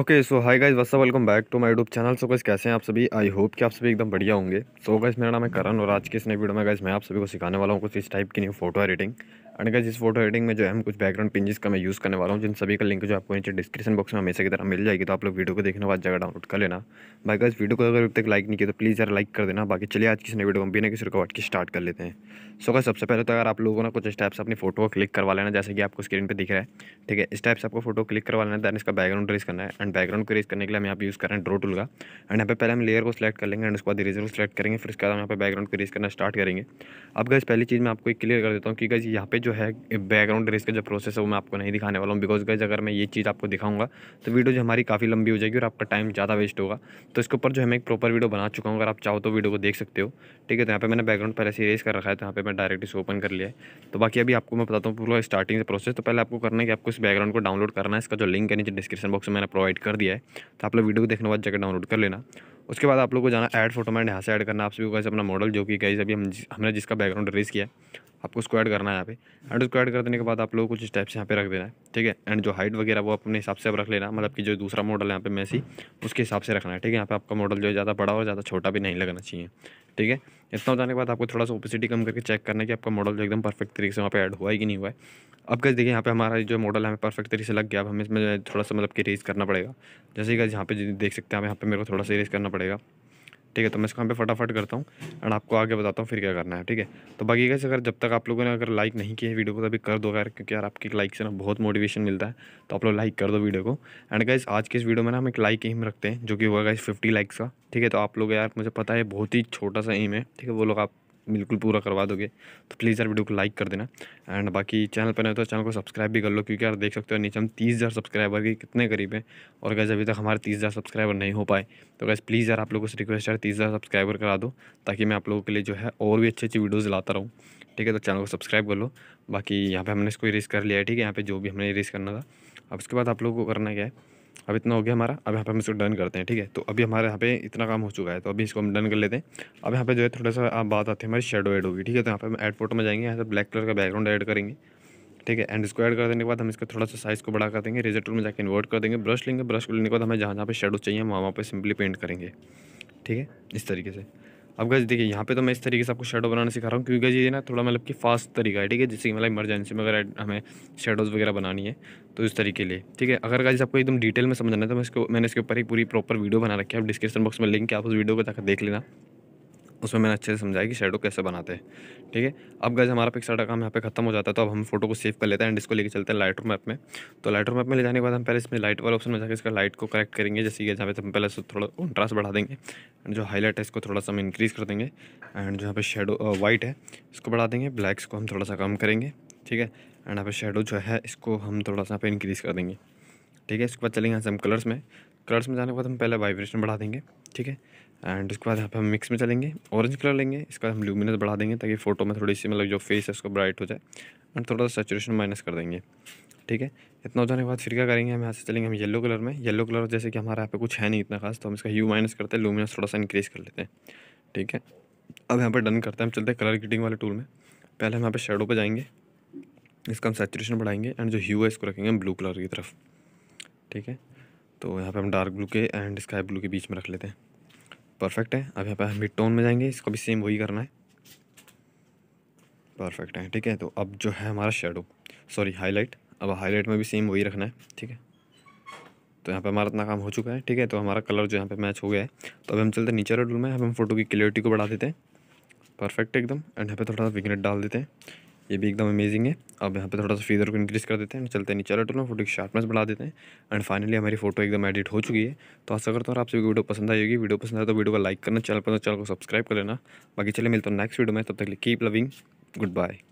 okay so hi guys वसा welcome back to my YouTube channel so guys कैसे हैं आप सभी आई होप कि आप सभी एकदम बढ़िया होंगे सो गाइस मेरा नाम है करण और आज के इस नए वीडियो में गाइस मैं आप सभी को सिखाने वाला हूँ कुछ इस टाइप की न्यू फोटो एडिटिंग एंड गज इस फोटो एडिटिंग में जो है हम कुछ बैकग्राउंड पेंजेस का मैं यूज़ करने वाला हूँ जिन सभी का लिंक जो आपको नीचे डिस्क्रिप्शन बॉक्स में हमेशा की तरह मिल जाएगी तो आप लोग वीडियो को देखने बाद जगह डाउनलोड कर लेना भाई गज वीडियो को अगर अब तक लाइक नहीं किया तो प्लीज़ यार लाइक कर देना बाकी चलिए आज किसी ने वीडियो को बिना किसी रुकावट की स्टार्ट कर लेते हैं सो गज सबसे पहले तो अगर आप लोगों ने कुछ स्टेप्स अपनी फोटो को क्लिक करवा लेना जैसे कि आपको स्क्रीन पर दिख रहा है ठीक है स्टेप्स आपको फोटो क्लिक करवा लेना दैन इसका बैकग्राउंड रेज करना है एंड बैकग्राउंड को रेज करने के लिए हम यहाँ पर यूज़ कर रहे हैं ड्रो टूल का एंड यहाँ पर पहले हम लेयर को सिलेक्ट कर लेंगे एंड उसके बाद रेजर को सिलेक्ट करेंगे फिर उसके बाद हम यहाँ पर बैकग्राउंड को रेज करना स्टार्ट करेंगे अब गज पहली चीज़ मैं आपको क्लियर कर देता हूँ कि गज यहाँ पर जो है बैकग्राउंड रेस का जो प्रोसेस है वो मैं आपको नहीं दिखाने वाला हूँ बिकॉज गैज अगर मैं ये चीज़ आपको दिखाऊंगा तो वीडियो जो हमारी काफ़ी लंबी हो जाएगी और आपका टाइम ज़्यादा वेस्ट होगा तो इसके ऊपर जो है मैं एक प्रॉपर वीडियो बना चुका हूँ अगर आप चाहो तो वीडियो को देख सकते हो ठीक है तो यहाँ पर मैंने बैकग्राउंड पहले से रेस कर रखा है तो यहाँ पर मैं डायरेक्ट इसको ओपन कर लिया है तो बाकी अभी आपको मैं बताता हूँ पूरा स्टार्टिंग से प्रोसेस तो पहले आपको करना है कि आपको इस बैकग्राउंड को डाउनलोड करना है इसका जो लिंक है नीचे डिस्क्रिप्शन बॉक्स में मैंने प्रोवाइड कर दिया है तो आप लोग वीडियो को देखने बाद जगह डाउनलोड कर लेना उसके बाद आप लोग को जाना ऐड फोटो मैंने यहाँ से ऐड करना आप सभी को अपना मॉडल जो कि कैसे अभी हम हमने जिसका बैकग्राउंड रेस किया आपको स्क्वाड करना है यहाँ पे एंड स्क्वाड कर देने के बाद आप लोग कुछ स्टेप्स यहाँ पे रख देना है ठीक है एंड जो हाइट वगैरह वो अपने हिसाब से आप रख लेना मतलब कि जो दूसरा मॉडल है यहाँ पे मैसी उसके हिसाब से रखना है ठीक है यहाँ पे आपका मॉडल जो है ज़्यादा बड़ा और ज़्यादा छोटा भी नहीं लगना चाहिए ठीक है इतना हो जाने के बाद आपको थोड़ा सा ओपिसिटी कम करके चेक करना है कि आपका मॉडल जो एकदम परफेक्ट तरीके से वहाँ पर ऐड हुआ है कि नहीं हुआ है अब कैसे देखिए यहाँ पे हमारा जो मॉडल है हमें परफेक्ट तरीके से लग गया अब हमें इसमें थोड़ा सा मतलब कि रेज करना पड़ेगा जैसे कि यहाँ पे देख सकते हैं आप यहाँ पे मेरे को थोड़ा सा रेज करना पड़ेगा ठीक है तो मैं इसको यहाँ पे फटाफट करता हूँ एंड आपको आगे बताता हूँ फिर क्या करना है ठीक है तो बाकी कैसे अगर जब तक आप लोगों ने अगर लाइक नहीं किया वीडियो को तो अभी कर दो यार क्योंकि यार आपकी लाइक से ना बहुत मोटिवेशन मिलता है तो आप लोग लाइक कर दो वीडियो को एंड गाइज आज के इस वीडियो में ना हम एक लाइक एम रखते हैं जो कि हुआ गाइज फिफ्टी लाइक्स का ठीक है तो आप लोग यार मुझे पता है बहुत ही छोटा सा एम है ठीक है वो लोग आप बिल्कुल पूरा करवा दोगे तो प्लीज़ यार वीडियो को लाइक कर देना एंड बाकी चैनल पर नहीं तो चैनल को सब्सक्राइब भी कर लो क्योंकि यार देख सकते हो नीचे हम तीस हज़ार सब्सक्राइबर के कितने करीब हैं और गैस अभी तक हमारे तीस हज़ार सब्सक्राइबर नहीं हो पाए तो गैस प्लीज़ यार आप लोगों से रिक्वेस्ट यार तीस हज़ार सब्सक्राइबर करा दो ताकि मैं आप लोगों के लिए जो है और भी अच्छी अच्छी वीडियोज़ लाता रहूँ ठीक है तो चैनल को सब्सक्राइब कर लो बाकी यहाँ पर हमने इसको इरेज कर लिया है ठीक है यहाँ पर जो भी हमने इरेज करना था अब उसके बाद आप लोगों को करना क्या है अब इतना हो गया हमारा अब यहाँ पे हम इसको डन करते हैं ठीक है तो अभी हमारे यहाँ पे इतना काम हो चुका है तो अभी इसको हम डन कर लेते हैं अब यहाँ पे जो है थोड़ा सा आप बात आती है हमारी शेडो ऐड होगी ठीक है तो यहाँ पे हम ऐड फोटो में जाएंगे यहाँ से ब्लैक कलर का बैकग्राउंड ऐड करेंगे ठीक है एंड इसको ऐड कर देने के बाद हम इसका थोड़ा सा साइज़ को बढ़ा कर देंगे रेजर टूल में जाकर इन्वर्ट कर देंगे ब्रश लेंगे ब्रश को लेने के बाद हमें जहाँ जहाँ पर शेडो चाहिए हम वहाँ पर सिंपली पेंट करेंगे ठीक है इस तरीके से अब गज देखिए यहाँ पे तो मैं इस तरीके से आपको शेडो बनाना सिखा रहा हूँ क्योंकि ये ना थोड़ा मतलब कि फास्ट तरीका है ठीक है जैसे कि मतलब इमरजेंसी में अगर हमें शेडोज़ वगैरह बनानी है तो इस तरीके लिए ठीक है अगर गज आपको एकदम डिटेल में समझना है तो मैं इसको मैंने इसके ऊपर एक पूरी प्रॉपर वीडियो बना रखी है आप डिस्क्रिप्शन बॉक्स में लिंक है आप उस वीडियो को जाकर देख लेना उसमें मैंने अच्छे से समझाया कि शेडो कैसे बनाते हैं ठीक है अब गैस हमारा पिक्चर का काम यहाँ पे खत्म हो जाता है तो अब हम फोटो को सेव कर लेते हैं एंड इसको लेके चलते हैं लाइट मैप में तो लाइट मैप में ले जाने के बाद हम पहले इसमें लाइट वाला ऑप्शन में जाकर इसका लाइट को करेक्ट करेंगे जैसे कि जहाँ पे हम पहले थोड़ा कॉन्ट्रास्ट बढ़ा देंगे एंड जो हाईलाइट है इसको थोड़ा सा हम इंक्रीज़ कर देंगे एंड जो यहाँ पे शेडो वाइट है इसको बढ़ा देंगे ब्लैक्स को हम थोड़ा सा कम करेंगे ठीक है एंड यहाँ पे शेडो जो है इसको हम थोड़ा सा यहाँ पे इंक्रीज़ कर देंगे ठीक है इसके बाद चलेंगे यहाँ से हम कलर्स में कलर्स में जाने के बाद हम पहले वाइब्रेशन बढ़ा देंगे ठीक है एंड उसके बाद यहाँ पर हम मिक्स में चलेंगे ऑरेंज कलर लेंगे इसके बाद हम ल्यूमिनस बढ़ा देंगे ताकि फ़ोटो में थोड़ी सी मतलब जो फेस है उसको ब्राइट हो जाए एंड थोड़ा सा सेचुरेशन माइनस कर देंगे ठीक है इतना हो जाने के बाद फिर क्या करेंगे हम यहाँ से चलेंगे हम येलो कलर में येलो कलर जैसे कि हमारे यहाँ पे कुछ है नहीं इतना खास तो हम इसका यू माइनस करते हैं लूमिनस थोड़ा सा इंक्रीज़ कर लेते हैं ठीक है अब यहाँ पर डन करते हैं हम चलते हैं कलर ग्रीटिंग वाले टूल में पहले हम यहाँ पर शेडो पर जाएंगे इसका हम सेचुरेशन बढ़ाएंगे एंड जो ह्यू है इसको रखेंगे हम ब्लू कलर की तरफ ठीक है तो यहाँ पे हम डार्क ब्लू के एंड स्काई ब्लू के बीच में रख लेते हैं परफेक्ट है अब यहाँ पे हम मिड टोन में जाएंगे इसको भी सेम वही करना है परफेक्ट है ठीक है तो अब जो है हमारा शेडो सॉरी हाईलाइट अब हाईलाइट में भी सेम वही रखना है ठीक है तो यहाँ पे हमारा इतना काम हो चुका है ठीक है तो हमारा कलर जो यहाँ पे मैच हो गया है तो अब हम चलते हैं नीचे रोड में अब हम फोटो की क्लियरिटी को बढ़ा देते हैं परफेक्ट एकदम एंड यहाँ पे थोड़ा सा विगनेट डाल देते हैं ये भी एकदम अमेजिंग है अब यहाँ पे थोड़ा सा फीजर को इंक्रीज़ कर देते हैं चलते हैं नीचे वाला टोन फोटो की शार्पनेस बढ़ा देते हैं एंड फाइनली हमारी फोटो एकदम एडिट हो चुकी है तो आशा करता हूँ आप सभी वीडियो पसंद आई होगी वीडियो पसंद आए तो वीडियो को लाइक करना चैनल पर चैनल तो को सब्सक्राइब कर लेना बाकी चले मिलते हैं नेक्स्ट वीडियो में तब तक कीप लविंग गुड बाय